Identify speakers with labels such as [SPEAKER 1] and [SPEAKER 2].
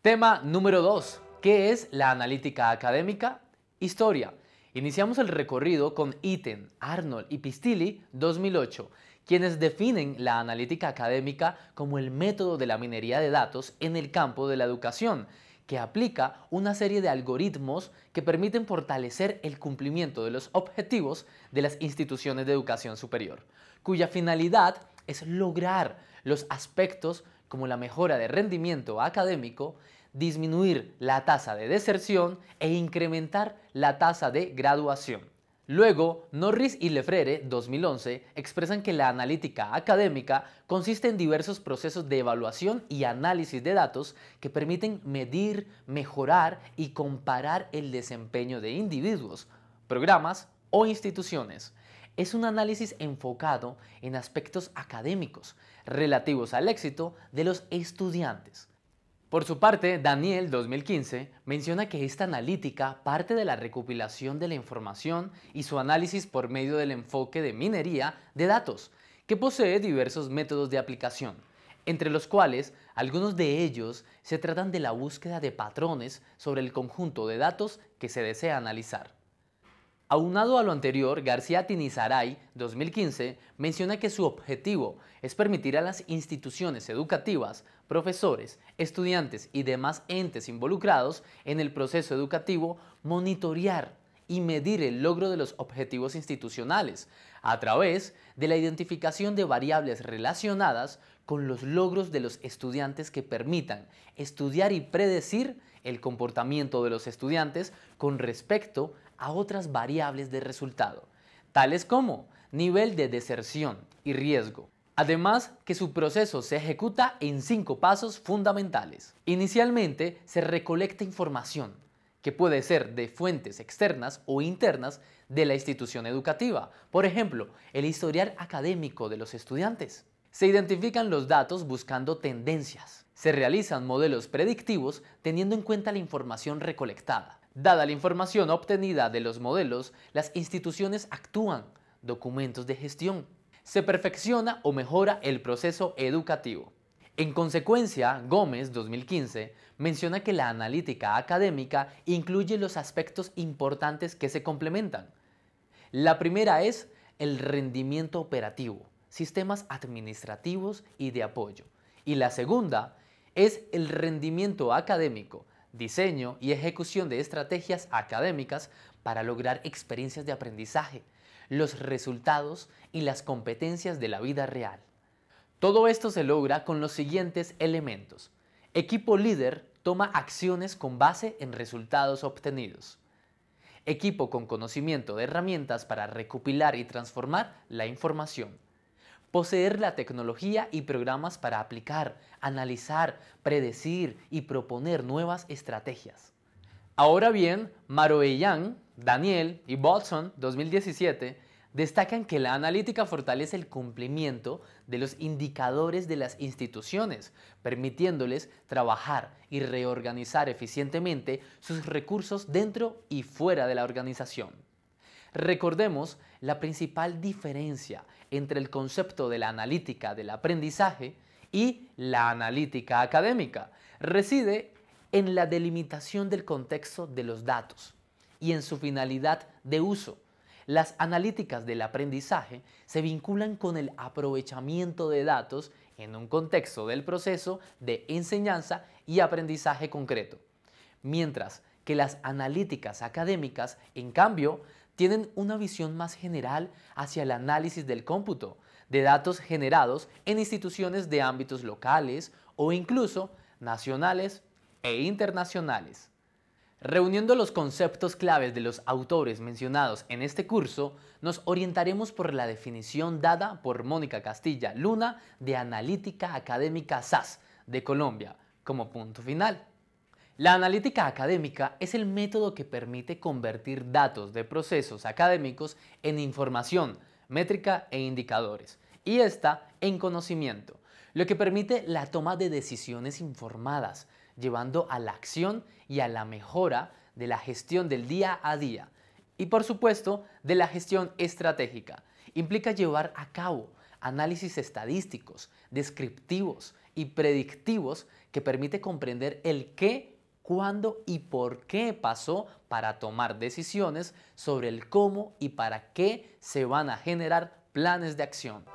[SPEAKER 1] Tema número 2. ¿Qué es la analítica académica? Historia. Iniciamos el recorrido con Iten, Arnold y Pistilli 2008, quienes definen la analítica académica como el método de la minería de datos en el campo de la educación, que aplica una serie de algoritmos que permiten fortalecer el cumplimiento de los objetivos de las instituciones de educación superior, cuya finalidad es lograr los aspectos como la mejora de rendimiento académico, disminuir la tasa de deserción e incrementar la tasa de graduación. Luego, Norris y Lefrere, 2011, expresan que la analítica académica consiste en diversos procesos de evaluación y análisis de datos que permiten medir, mejorar y comparar el desempeño de individuos, programas o instituciones es un análisis enfocado en aspectos académicos relativos al éxito de los estudiantes. Por su parte, Daniel 2015 menciona que esta analítica parte de la recopilación de la información y su análisis por medio del enfoque de minería de datos, que posee diversos métodos de aplicación, entre los cuales algunos de ellos se tratan de la búsqueda de patrones sobre el conjunto de datos que se desea analizar. Aunado a lo anterior, García Tinizaray, 2015, menciona que su objetivo es permitir a las instituciones educativas, profesores, estudiantes y demás entes involucrados en el proceso educativo monitorear y medir el logro de los objetivos institucionales a través de la identificación de variables relacionadas con los logros de los estudiantes que permitan estudiar y predecir el comportamiento de los estudiantes con respecto a otras variables de resultado, tales como nivel de deserción y riesgo. Además que su proceso se ejecuta en cinco pasos fundamentales. Inicialmente se recolecta información, que puede ser de fuentes externas o internas de la institución educativa, por ejemplo, el historial académico de los estudiantes. Se identifican los datos buscando tendencias. Se realizan modelos predictivos teniendo en cuenta la información recolectada. Dada la información obtenida de los modelos, las instituciones actúan, documentos de gestión, se perfecciona o mejora el proceso educativo. En consecuencia, Gómez 2015 menciona que la analítica académica incluye los aspectos importantes que se complementan. La primera es el rendimiento operativo, sistemas administrativos y de apoyo. Y la segunda es el rendimiento académico, diseño y ejecución de estrategias académicas para lograr experiencias de aprendizaje, los resultados y las competencias de la vida real. Todo esto se logra con los siguientes elementos. Equipo líder toma acciones con base en resultados obtenidos. Equipo con conocimiento de herramientas para recopilar y transformar la información poseer la tecnología y programas para aplicar, analizar, predecir y proponer nuevas estrategias. Ahora bien, Maroellán, Daniel y Bolson 2017, destacan que la analítica fortalece el cumplimiento de los indicadores de las instituciones, permitiéndoles trabajar y reorganizar eficientemente sus recursos dentro y fuera de la organización. Recordemos la principal diferencia entre el concepto de la analítica del aprendizaje y la analítica académica. Reside en la delimitación del contexto de los datos y en su finalidad de uso. Las analíticas del aprendizaje se vinculan con el aprovechamiento de datos en un contexto del proceso de enseñanza y aprendizaje concreto, mientras que las analíticas académicas, en cambio, tienen una visión más general hacia el análisis del cómputo, de datos generados en instituciones de ámbitos locales o incluso nacionales e internacionales. Reuniendo los conceptos claves de los autores mencionados en este curso, nos orientaremos por la definición dada por Mónica Castilla Luna de Analítica Académica SAS de Colombia como punto final. La analítica académica es el método que permite convertir datos de procesos académicos en información, métrica e indicadores, y esta en conocimiento, lo que permite la toma de decisiones informadas, llevando a la acción y a la mejora de la gestión del día a día, y por supuesto de la gestión estratégica. Implica llevar a cabo análisis estadísticos, descriptivos y predictivos que permite comprender el qué cuándo y por qué pasó para tomar decisiones sobre el cómo y para qué se van a generar planes de acción.